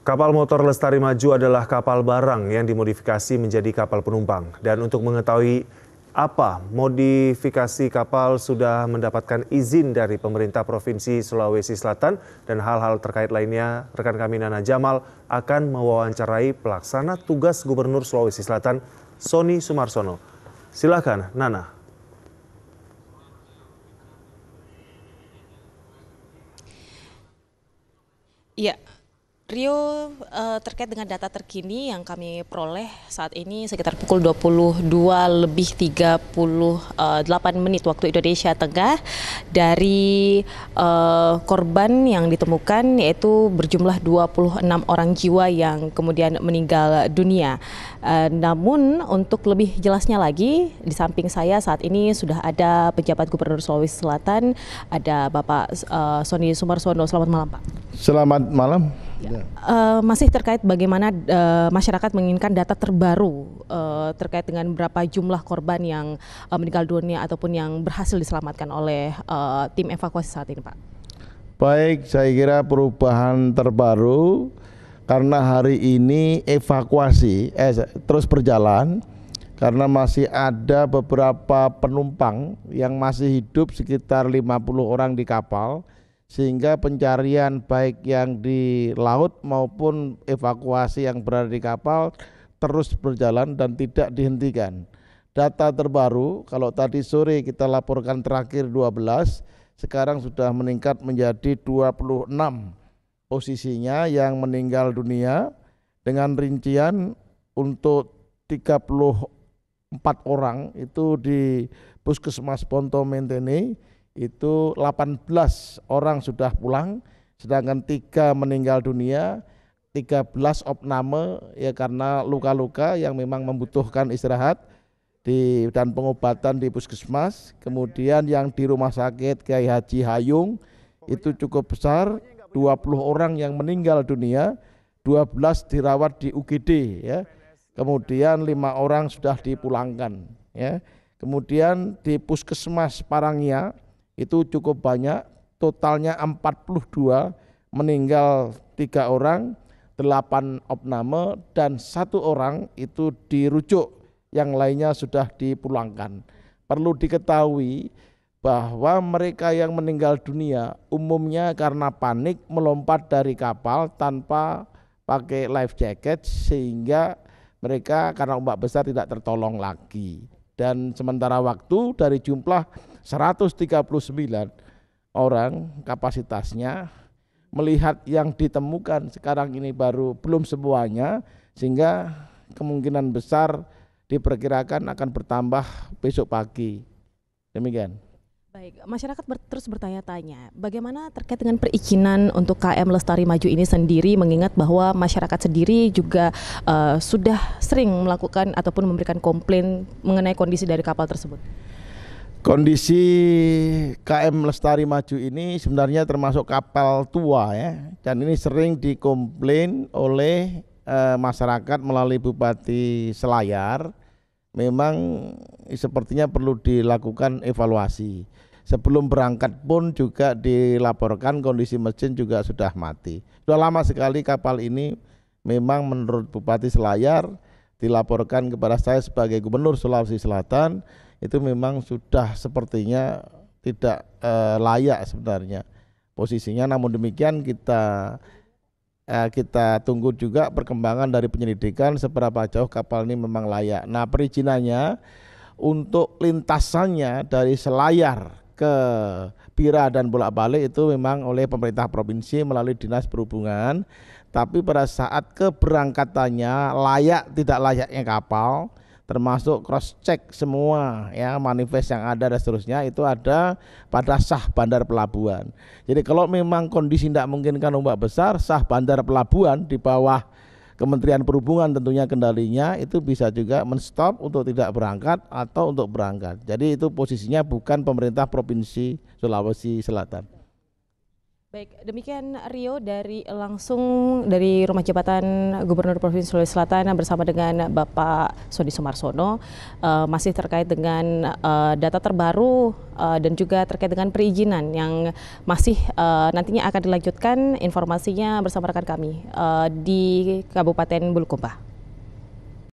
Kapal motor Lestari Maju adalah kapal barang yang dimodifikasi menjadi kapal penumpang. Dan untuk mengetahui apa modifikasi kapal sudah mendapatkan izin dari pemerintah Provinsi Sulawesi Selatan dan hal-hal terkait lainnya, rekan kami Nana Jamal akan mewawancarai pelaksana tugas Gubernur Sulawesi Selatan, Sony Sumarsono. Silakan, Nana. Iya, Rio eh, terkait dengan data terkini yang kami peroleh saat ini sekitar pukul 22 lebih 38 eh, menit waktu Indonesia Tengah dari eh, korban yang ditemukan yaitu berjumlah 26 orang jiwa yang kemudian meninggal dunia. namun untuk lebih jelasnya lagi di samping saya saat ini sudah ada pejabat Gubernur Sulawesi Selatan ada Bapak uh, Sony Sumarsono. Selamat malam Pak. Selamat malam. Uh, masih terkait bagaimana uh, masyarakat menginginkan data terbaru uh, terkait dengan berapa jumlah korban yang uh, meninggal dunia ataupun yang berhasil diselamatkan oleh uh, tim evakuasi saat ini, Pak. Baik, saya kira perubahan terbaru karena hari ini evakuasi eh, terus berjalan karena masih ada beberapa penumpang yang masih hidup sekitar 50 orang di kapal sehingga pencarian baik yang di laut maupun evakuasi yang berada di kapal terus berjalan dan tidak dihentikan. Data terbaru kalau tadi sore kita laporkan terakhir 12, sekarang sudah meningkat menjadi 26 posisinya yang meninggal dunia dengan rincian untuk 34 orang itu di Puskesmas Ponto Mentene itu 18 orang sudah pulang sedangkan tiga meninggal dunia 13 opname ya karena luka-luka yang memang membutuhkan istirahat di dan pengobatan di puskesmas kemudian yang di rumah sakit Kiai Haji Hayung itu cukup besar 20 orang yang meninggal dunia 12 dirawat di UGD ya kemudian lima orang sudah dipulangkan ya kemudian di puskesmas Parangnya itu cukup banyak totalnya 42 meninggal tiga orang 8 opname dan satu orang itu dirujuk yang lainnya sudah dipulangkan perlu diketahui bahwa mereka yang meninggal dunia umumnya karena panik melompat dari kapal tanpa pakai life jacket sehingga mereka karena ombak besar tidak tertolong lagi dan sementara waktu dari jumlah 139 orang kapasitasnya melihat yang ditemukan sekarang ini baru belum semuanya sehingga kemungkinan besar diperkirakan akan bertambah besok pagi. Demikian. Baik, masyarakat ber terus bertanya-tanya, bagaimana terkait dengan perizinan untuk KM Lestari Maju ini sendiri mengingat bahwa masyarakat sendiri juga uh, sudah sering melakukan ataupun memberikan komplain mengenai kondisi dari kapal tersebut? Kondisi KM Lestari Maju ini sebenarnya termasuk kapal tua ya dan ini sering dikomplain oleh e, masyarakat melalui Bupati Selayar memang sepertinya perlu dilakukan evaluasi. Sebelum berangkat pun juga dilaporkan kondisi mesin juga sudah mati. Sudah lama sekali kapal ini memang menurut Bupati Selayar dilaporkan kepada saya sebagai Gubernur Sulawesi Selatan itu memang sudah sepertinya tidak eh, layak sebenarnya posisinya. Namun demikian kita eh, kita tunggu juga perkembangan dari penyelidikan seberapa jauh kapal ini memang layak. Nah perizinannya untuk lintasannya dari Selayar ke Pira dan bolak-balik itu memang oleh pemerintah provinsi melalui dinas perhubungan. Tapi pada saat keberangkatannya layak tidak layaknya kapal termasuk cross check semua ya manifest yang ada dan seterusnya itu ada pada sah bandar pelabuhan. Jadi kalau memang kondisi tidak memungkinkan ombak besar, sah bandar pelabuhan di bawah Kementerian Perhubungan tentunya kendalinya itu bisa juga menstop untuk tidak berangkat atau untuk berangkat. Jadi itu posisinya bukan pemerintah provinsi Sulawesi Selatan. Baik, demikian Rio dari langsung dari Rumah Jabatan Gubernur Provinsi Sulawesi Selatan bersama dengan Bapak Soni Sumarsono uh, masih terkait dengan uh, data terbaru uh, dan juga terkait dengan perizinan yang masih uh, nantinya akan dilanjutkan informasinya bersama rekan kami uh, di Kabupaten Bulukumba.